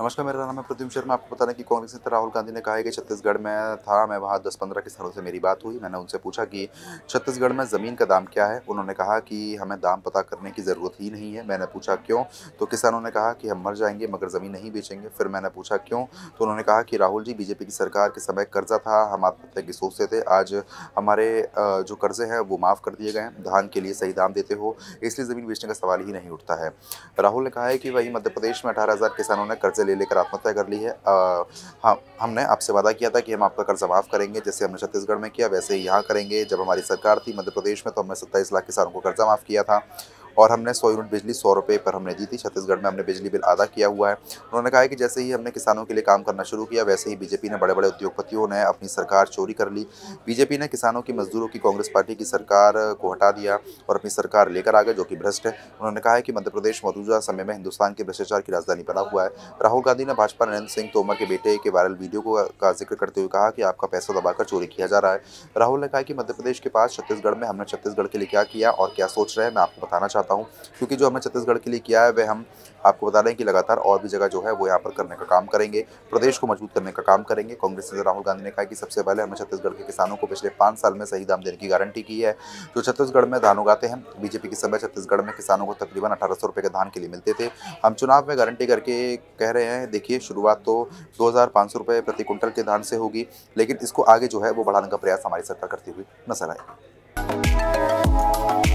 नमस्कार मेरा नाम है प्रद्युम शर्मा आपको बता की कि कांग्रेस नेता राहुल गांधी ने कहा है कि छत्तीसगढ़ में था मैं वहाँ दस पंद्रह किसानों से मेरी बात हुई मैंने उनसे पूछा कि छत्तीसगढ़ में ज़मीन का दाम क्या है उन्होंने कहा कि हमें दाम पता करने की ज़रूरत ही नहीं है मैंने पूछा क्यों तो किसानों ने कहा कि हम मर जाएंगे मगर ज़मीन नहीं बेचेंगे फिर मैंने पूछा क्यों तो उन्होंने कहा कि राहुल जी बीजेपी की सरकार के समय कर्जा था हम आत्महत्या की सोचते थे आज हमारे जो कर्जे हैं वो माफ़ कर दिए गए हैं धान के लिए सही दाम देते हो इसलिए ज़मीन बेचने का सवाल ही नहीं उठता है राहुल ने कहा है कि वही मध्य प्रदेश में अठारह किसानों ने कर्जे ले लेकर आत्महत्या कर ली है आ, हाँ हमने आपसे वादा किया था कि हम आपका कर्जा माफ़ करेंगे जैसे हमने छत्तीसगढ़ में किया वैसे ही यहाँ करेंगे जब हमारी सरकार थी मध्य प्रदेश में तो हमने सत्ताईस लाख किसानों को कर्जा माफ़ किया था और हमने सौ यूनिट बिजली सौ रुपये पर हमने दी थी छत्तीसगढ़ में हमने बिजली बिल अदा किया हुआ है उन्होंने कहा है कि जैसे ही हमने किसानों के लिए काम करना शुरू किया वैसे ही बीजेपी ने बड़े बड़े उद्योगपतियों ने अपनी सरकार चोरी कर ली बीजेपी ने किसानों की मजदूरों की कांग्रेस पार्टी की सरकार को हटा दिया और अपनी सरकार लेकर आ गए जो कि भ्रष्ट है उन्होंने कहा है कि मध्य प्रदेश मौजूदा समय में हिंदुस्तान के भ्रष्टाचार की राजधानी बना हुआ है राहुल गांधी ने भाजपा नरेंद्र सिंह तोमर के बेटे के वायरल वीडियो को का जिक्र करते हुए कहा कि आपका पैसा दबाकर चोरी किया जा रहा है राहुल ने कहा कि मध्य प्रदेश के पास छत्तीसगढ़ में हमने छत्तीसगढ़ के लिए क्या किया और क्या सोच रहे हैं मैं आपको बताना चाहता बताता हूँ क्योंकि जो हमने छत्तीसगढ़ के लिए किया है वह हम आपको बता रहे हैं कि लगातार और भी जगह जो है वो यहाँ पर करने का काम करेंगे प्रदेश को मजबूत करने का काम करेंगे कांग्रेस नेता राहुल गांधी ने कहा कि सबसे पहले हमने छत्तीसगढ़ के किसानों को पिछले पाँच साल में सही दाम देने की गारंटी की है जो छत्तीसगढ़ में धान उगाते हैं बीजेपी के समय छत्तीसगढ़ में किसानों को तकरीबन अठारह सौ के धान के लिए मिलते थे हम चुनाव में गारंटी करके कह रहे हैं देखिए शुरुआत तो दो रुपये प्रति क्विंटल के धान से होगी लेकिन इसको आगे जो है वो बढ़ाने का प्रयास हमारी सरकार करती हुई नजर आएगी